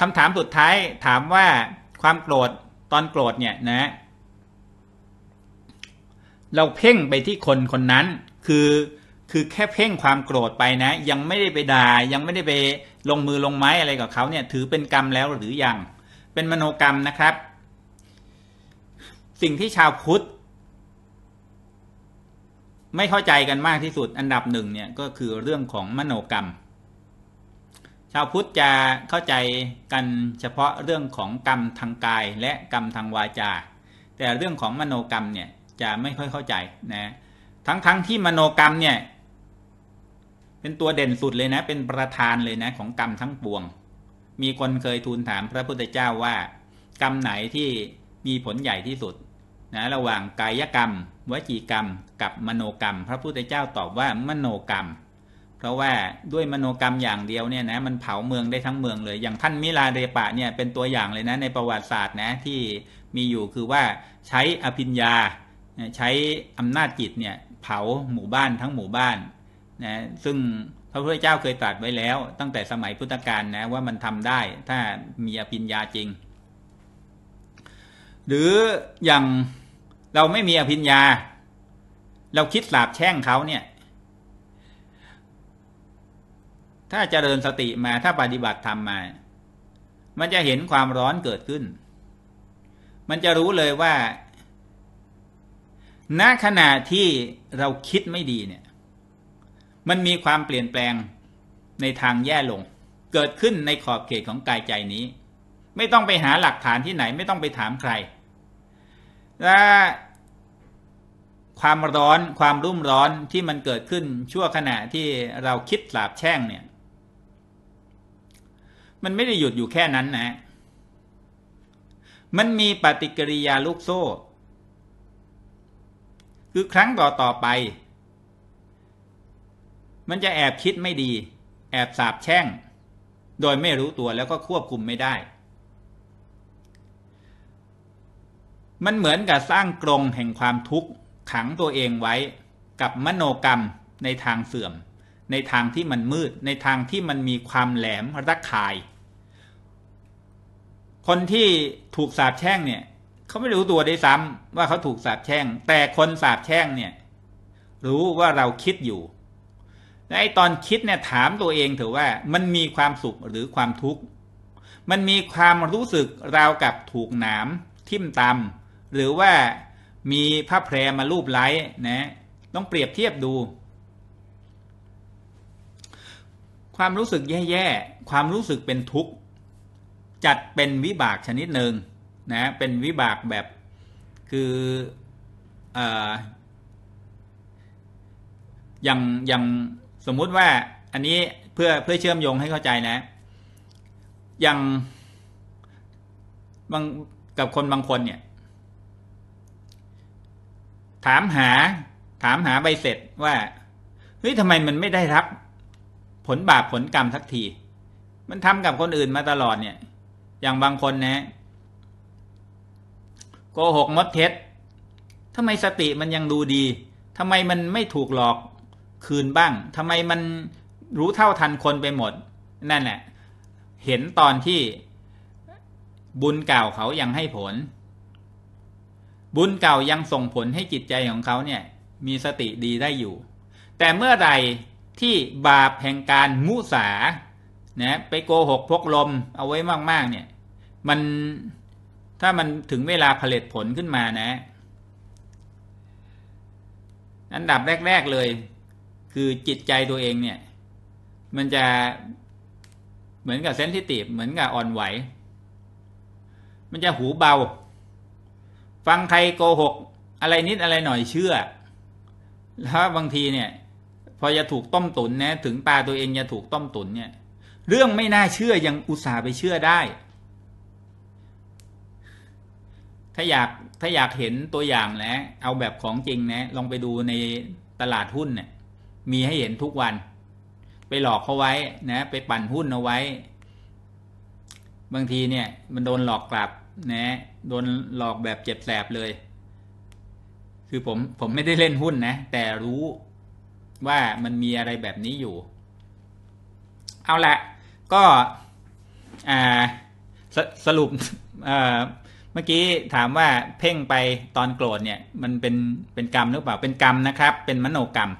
คำถามสุดท้ายถามว่าความโกรธ ตอนโกรธเนี่ยนะเราเพ่งไปที่คนคนนั้นคือคือแค่เพ่งความโกรธไปนะยังไม่ได้ไปด่ายังไม่ได้ไปลงมือลงไม้อะไรกับเขาเนี่ยถือเป็นกรรมแล้วหรือยังเป็นมโนกรรมนะครับ สิ่งที่ชาวพุทธไม่เข้าใจกันมากที่สุดอันดับหนึ่งเนี่ยก็คือเรื่องของมโนกรรมชาวพุทธจะเข้าใจกันเฉพาะเรื่องของกรรมทางกายและกรรมทางวาจา แต่เรื่องของมโนกรรมเนี่ยจะไม่ค่อยเข้าใจนะ ทั้งๆทที่มโนกรรมเนี่ย เป็นตัวเด่นสุดเลยนะ เป็นประธานเลยนะ ของกรรมทั้งปวง มีคนเคยทูลถาม พระพุทธเจ้าว่า กรรมไหนที่มีผลใหญ่ที่สุดนะระหว่างกายกรรม วจีกรรม กับมโนกรรม พระพุทธเจ้าตอบว่ามโนกรรมเพราะว่าด้วยมโนกรรมอย่างเดียวเนี่ยนะมันเผาเมืองได้ทั้งเมืองเลย อย่างท่านมิลาเดปะเนี่ยเป็นตัวอย่างเลยนะในประวัติศาสตร์นะที่มีอยู่คือว่าใช้อภิญญาใช้อำนาจจิตเนี่ยเผาหมู่บ้านทั้งหมู่บ้านนะซึ่งพระพุทธเจ้าเคยตรัสไว้แล้ว ตั้งแต่สมัยพุทธกาลนะว่ามันทำได้ถ้ามีอภิญญาจริง หรือ อย่าง เราไม่มีอภิญญา เราคิดสาบแช่งเขาเนี่ยถ้าเจริญสติมาถ้าปฏิบัติธรรมมา มันจะเห็นความร้อนเกิดขึ้น มันจะรู้เลยว่าณขณะที่เราคิดไม่ดีเนี่ย มันมีความเปลี่ยนแปลงในทางแย่ลง เกิดขึ้นในขอบเขตของกายใจนี้ ไม่ต้องไปหาหลักฐานที่ไหน ไม่ต้องไปถามใครและความร้อนความรุ่มร้อนที่มันเกิดขึ้น ชั่วขณะที่เราคิดสาบแช่งเนี่ยมันไม่ได้หยุดอยู่แค่นั้นนะ มันมีปฏิกิริยาลูกโซ่ คือครั้งต่อต่อไป มันจะแอบคิดไม่ดี แอบสาบแช่ง โดยไม่รู้ตัวแล้วก็ควบคุมไม่ได้ มันเหมือนกับสร้างกรงแห่งความทุกข์ขังตัวเองไว้กับมโนกรรมในทางเสื่อม ในทางที่มันมืด ในทางที่มันมีความแหลมรักขายคนที่ถูกสาบแช่งเนี่ย เขาไม่รู้ตัวได้ซ้ำว่าเขาถูกสาบแช่งแต่คนสาบแช่งเนี่ย รู้ว่าเราคิดอยู่และไอตอนคิดเนี่ยถามตัวเองเถอะว่ามันมีความสุขหรือความทุกข์มันมีความรู้สึกราวกับถูกหนามทิ่มตำหรือว่ามีผ้าแพรมาลูบไล้นะ ต้องเปรียบเทียบดู ความรู้สึกแย่ๆ ความรู้สึกเป็นทุกข์จัดเป็นวิบาก ชนิดหนึ่งนะเป็นวิบาก แบบคืออย่างอย่างสมมุติว่าอันนี้เพื่อเพื่อเชื่อมโยงให้เข้าใจนะอย่างบางกับคนบางคนเนี่ยถามหาถามหาใบเสร็จว่าเฮ้ยทำไมมันไม่ได้รับ ผลบาปผลกรรมสักที มันทำกับคนอื่นมาตลอดเนี่ยอย่างบางคนนะโกหกมดเท็จทำไมสติมันยังดูดี ทำไมมันไม่ถูกหลอกคืนบ้าง ทำไมมันรู้เท่าทันคนไปหมด นั่นแหละ เห็นตอนที่บุญเก่าเขายังให้ผล บุญเก่ายังส่งผลให้จิตใจของเขาเนี่ยมีสติดีได้อยู่ แต่เมื่อใดที่บาปแห่งการมุสานะไปโกหกพกลมเอาไว้มากๆเนี่ยมันถ้ามันถึงเวลาผลิตผลขึ้นมานะอันดับแรกๆ เลย คือจิตใจตัวเองเนี่ย มันจะเหมือนกับเซนซิทีฟเหมือนกับอ่อนไหว มันจะหูเบา ฟังใครโกหกอะไรนิดอะไรหน่อยเชื่อ แล้วบางทีเนี่ย พอจะถูกต้มตุนนะถึงตาตัวเองจะถูกต้มตุนเนี่ยเรื่องไม่น่าเชื่อยังอุตส่าห์ไปเชื่อได้ถ้าอยากถ้าอยากเห็นตัวอย่างนะเอาแบบของจริงนะลองไปดูในตลาดหุ้นเนะี่ย มีให้เห็นทุกวัน ไปหลอกเขาไว้นะไปปั่นหุ้นเอาไว้ บางทีเนี่ยมันโดนหลอกกลับนะโดนหลอกแบบเจ็บแสบเลย คือผมผมไม่ได้เล่นหุ้นนะ แต่รู้ว่ามันมีอะไรแบบนี้อยู่ เอาละก็สสรุปเมื่อกี้ถามว่าเพ่งไปตอนโกรธเนี่ย มันเป็นเป็นกรรมหรือเปล่าเป็นกรรมนะครับเป็นมโนกรรม